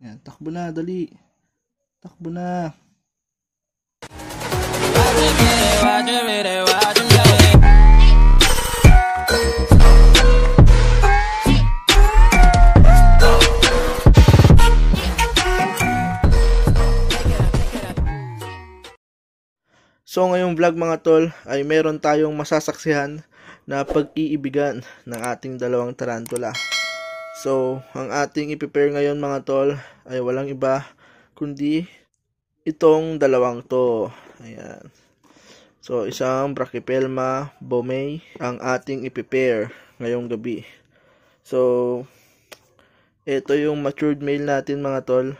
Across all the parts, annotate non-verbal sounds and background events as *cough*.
Yan, takbo na, dali. Takbo na. So ngayong vlog mga tol ay meron tayong masasaksihan na pag-iibigan ng ating dalawang tarantula. So, ang ating i-prepare ngayon mga tol ay walang iba kundi itong dalawang to. Ayan. So, isang Brachypelma bomei ang ating i-prepare ngayong gabi. So, ito yung matured male natin mga tol.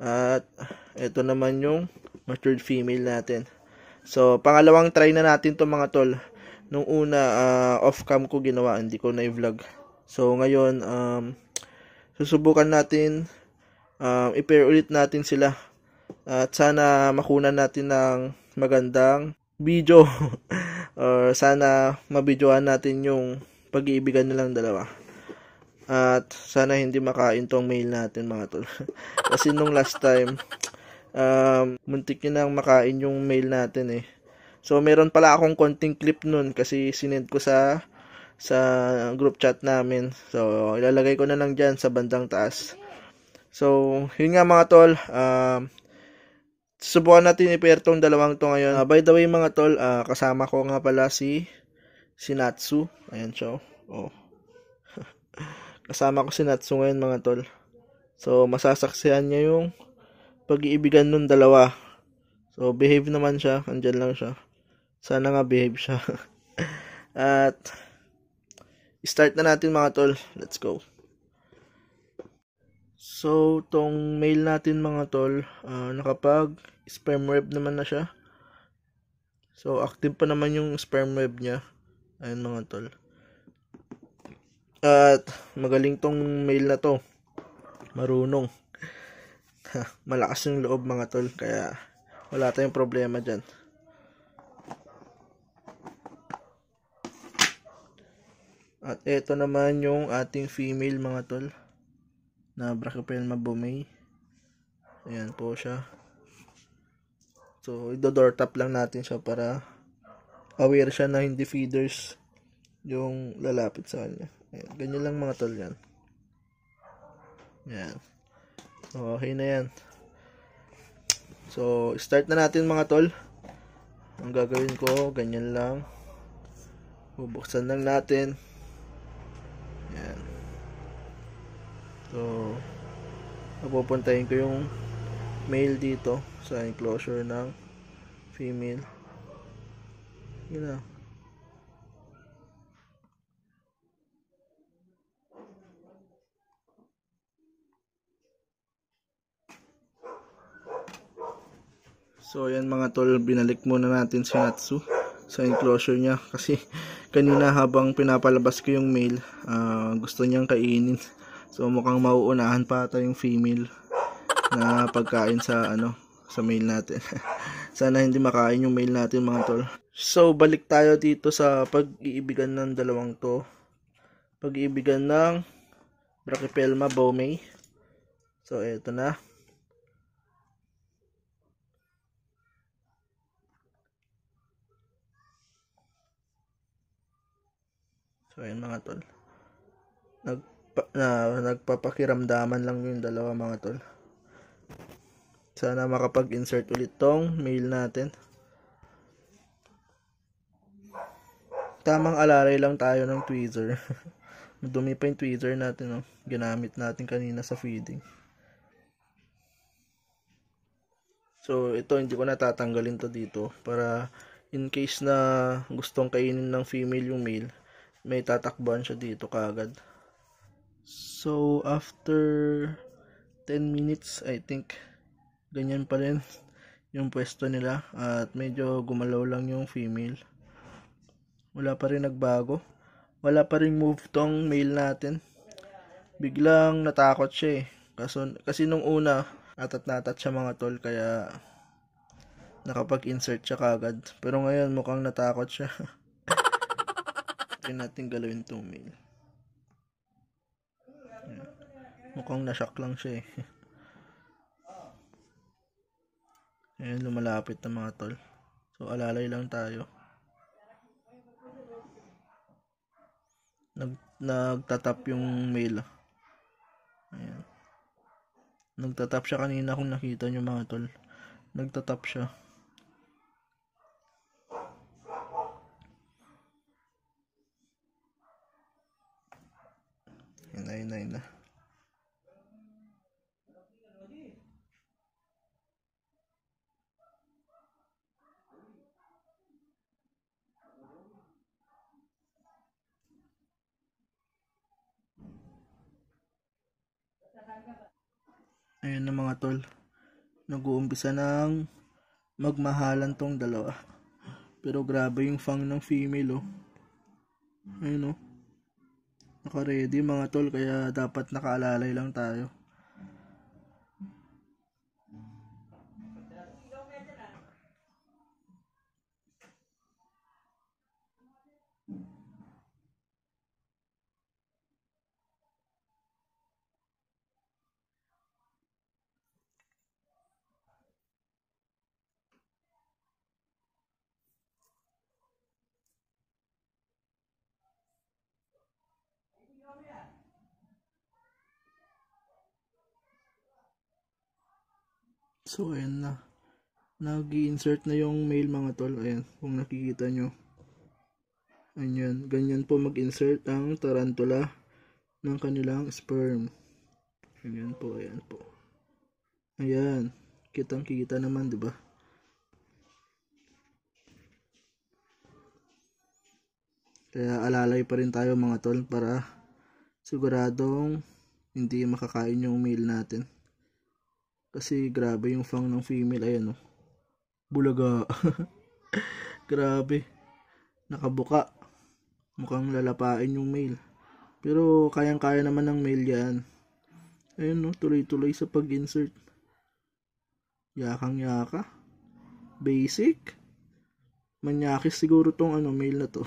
At ito naman yung matured female natin. So, pangalawang try na natin to mga tol. Nung una, uh, ah, off-cam ko ginawa, hindi ko na-vlog. So ngayon um susubukan natin um i-pair ulit natin sila at sana makunan natin ng magandang video *laughs* or sana mabidyohan natin yung pag-iibigan nilang dalawa. At sana hindi makain tong mail natin mga tol. *laughs* Kasi nung last time, um, muntik na nang makain yung mail natin eh. So meron pala akong konting clip nun kasi sinend ko sa sa group chat namin. So, ilalagay ko na lang dyan sa bandang taas. So, yun nga mga tol. Uh, um, subukan natin i-pair tong dalawang to ngayon. Uh, by the way mga tol, uh, kasama ko nga pala si si Natsu. Ayan siya. Oh. *laughs* kasama ko si Natsu ngayon mga tol. So, masasaksihan niya yung pag-iibigan nung dalawa. So, behave naman siya. Andyan lang siya. Sana nga behave siya. *laughs* At, start na natin mga tol. Let's go. So, tong mail natin mga tol, uh, nakapag sperm web naman na siya. So, active pa naman yung sperm web niya. Ayun mga tol. At magaling tong mail na to. Marunong. *laughs* Malakas yung loob mga tol, kaya wala tayong problema dyan. At ito naman yung ating female mga tol na Brachypelma bumay. Ayan po siya. So, ido-door tap lang natin siya para aware siya na hindi feeders yung lalapit sa kanya. Ayan, ganyan lang mga tol yan. Ayan. Okay na yan. So, start na natin mga tol. Ang gagawin ko, ganyan lang. Bubuksan lang natin. so napupuntahin ko yung male dito sa enclosure ng female yun na So yan mga tol, binalik muna natin si Natsu sa enclosure niya kasi kanina habang pinapalabas ko yung mail, uh, gusto niyang kainin. So mukhang mauunahan pa ata yung female na pagkain sa ano sa mail natin. *laughs* Sana hindi makain yung mail natin mga tol. So balik tayo dito sa pag-iibigan ng dalawang to. Pag-iibigan ng Brachypelma bomei. So eto na. So ayan mga tol. Nag na nagpapakiramdaman lang yung dalawa mga tol sana makapag insert ulit tong mail natin tamang alaray lang tayo ng tweezer *laughs* madumi pa yung tweezer natin no? ginamit natin kanina sa feeding so ito hindi ko natatanggalin to dito para in case na gustong kainin ng female yung male may tatakbuhan siya dito kagad So, after 10 minutes, I think, ganyan pa rin *laughs* yung pwesto nila. At medyo gumalaw lang yung female. Wala pa rin nagbago. Wala pa rin move tong male natin. Biglang natakot siya eh. Kaso, kasi nung una, atat natat siya mga tol. Kaya, nakapag-insert siya kagad. Pero ngayon, mukhang natakot siya. Kaya *laughs* natin galawin tong male. Mukhang nashock lang siya eh. *laughs* Ayan, lumalapit na mga tol. So, alalay lang tayo. Nag, nagtatap yung mail. Ah. Ayan. Nagtatap siya kanina kung nakita nyo mga tol. Nagtatap siya. Ayan, ayan, ayan na. Ah. Ayan na mga tol. Nag-uumpisa ng magmahalan tong dalawa. Pero grabe yung fang ng female oh. Ayun oh. Naka-ready mga tol kaya dapat nakaalalay lang tayo. So, ayan na. Nag-insert na yung mail mga tol. Ayan, kung nakikita nyo. Ayan, ganyan po mag-insert ang tarantula ng kanilang sperm. Ayan po, ayan po. Ayan, kitang kita naman, di ba? Kaya alalay pa rin tayo mga tol para siguradong hindi makakain yung meal natin. Kasi grabe yung fang ng female. Ayan oh. Bulaga. *laughs* grabe. Nakabuka. Mukhang lalapain yung male. Pero kayang-kaya naman ng male yan. Ayun no, oh, tuloy-tuloy sa pag-insert. Yakang-yaka. Basic. Manyakis siguro tong ano, male na to.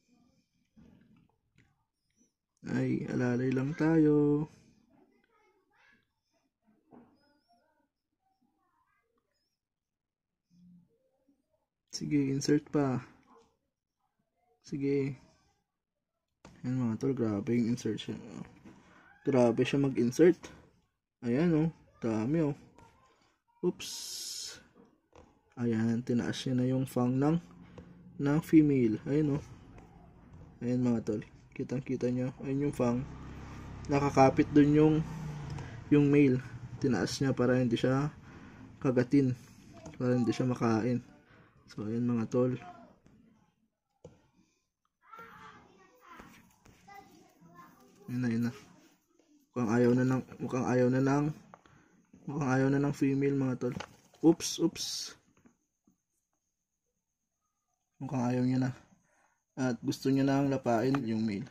*laughs* Ay, alalay lang tayo. Sige, insert pa. Sige. Ayan mga tol, grabe yung insert siya. Grabe siya mag-insert. Ayan oh, dami oh. Oops. Ayan, tinaas niya na yung fang ng, ng female. Ayan oh. Ayan mga tol. Kitang kita niya. Ayan yung fang. Nakakapit dun yung yung male. Tinaas niya para hindi siya kagatin. Para hindi siya makain. So, ayan mga tol. Ayan na, ayan na. Mukhang ayaw na ng, mukhang ayaw na ng, mukhang ayaw na ng female mga tol. Oops, oops. Mukhang ayaw niya na. At gusto niya na ang lapain yung male.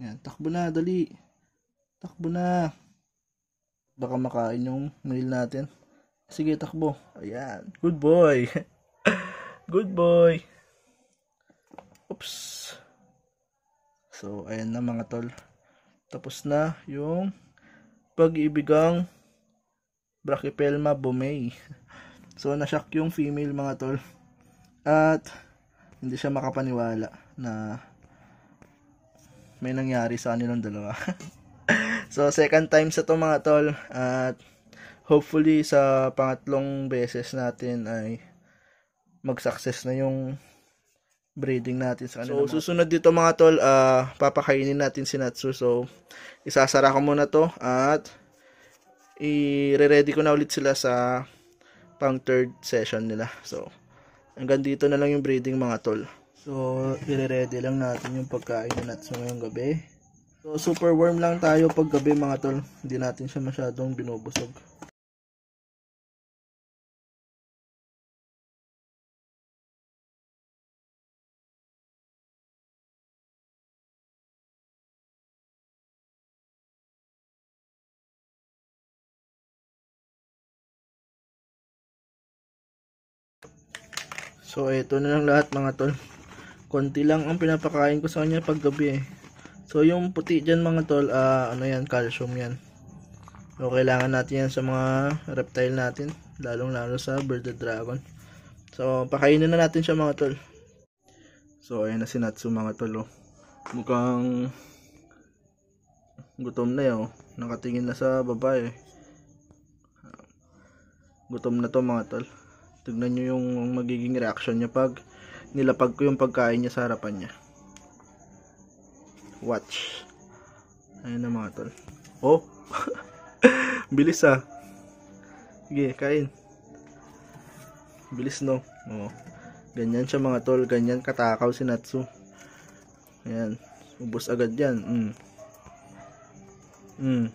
Ayan, takbo na, dali. Takbo na. Baka makain yung male natin. Sige, takbo. Ayan. Good boy. *laughs* Good boy. Oops. So, ayan na mga tol. Tapos na yung pag-ibigang Brachypelma bomei. *laughs* So, nashock yung female mga tol. At, hindi siya makapaniwala na may nangyari sa kanilang dalawa. *laughs* so, second time sa to mga tol. At, hopefully, sa pangatlong beses natin ay mag-success na yung breeding natin sa kanila. So, mga. susunod dito mga tol, uh, papakainin natin si Natsu. So, isasara ko muna to at i-ready ko na ulit sila sa pang third session nila. So, hanggang dito na lang yung breeding mga tol. So, i-ready lang natin yung pagkain ni Natsu ngayong gabi. So, super warm lang tayo pag gabi mga tol. Hindi natin siya masyadong binubusog. So, ito na lang lahat mga tol. Konti lang ang pinapakain ko sa kanya pag gabi eh. So, yung puti dyan mga tol, uh, ano yan, calcium yan. So, kailangan natin yan sa mga reptile natin. Lalong lalo sa bird dragon. So, pakainin na natin siya mga tol. So, ayan na si Natsu mga tol. Oh. Mukhang gutom na yun. Eh, oh. Nakatingin na sa babae. Eh. Gutom na to mga tol. Tignan nyo yung magiging reaction niya pag nilapag ko yung pagkain niya sa harapan niya. Watch. Ayan na mga tol. Oh! *laughs* Bilis ah. Sige, kain. Bilis no. Oh. Ganyan siya mga tol. Ganyan katakaw si Natsu. Ayan. Ubus agad yan. Mm. Mm.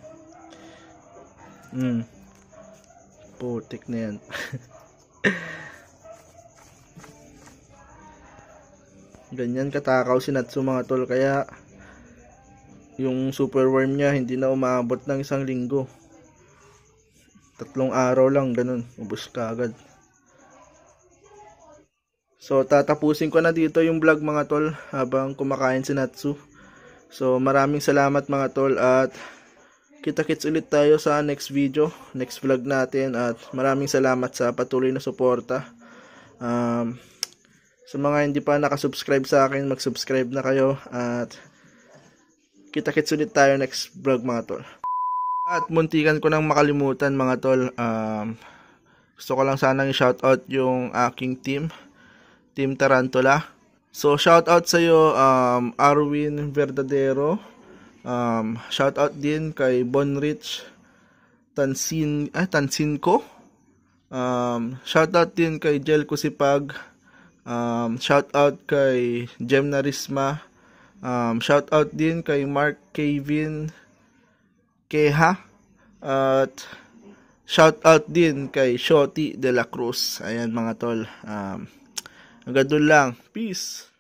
Mm. Putik na yan. *laughs* Ganyan katakaw si Natsu mga tol kaya yung superworm niya hindi na umabot ng isang linggo. Tatlong araw lang ganun, ubos ka agad. So tatapusin ko na dito yung vlog mga tol habang kumakain si Natsu. So maraming salamat mga tol at kita-kits ulit tayo sa next video, next vlog natin at maraming salamat sa patuloy na suporta. Um, sa mga hindi pa nakasubscribe sa akin, mag-subscribe na kayo at kita-kits ulit tayo next vlog mga tol. At muntikan ko nang makalimutan mga tol, um, gusto ko lang sanang i-shoutout yung aking team, Team Tarantula. So shoutout sa iyo um, Arwin Verdadero, Um, shout out din kay Bonrich Tansin, ah, Tansinko. Um, shout out din kay Jel Kusipag. Um, shout out kay Jem Narisma. Um, shout out din kay Mark Kevin Keha. At shout out din kay Shoti De La Cruz. Ayan mga tol. Um, hanggang doon lang. Peace!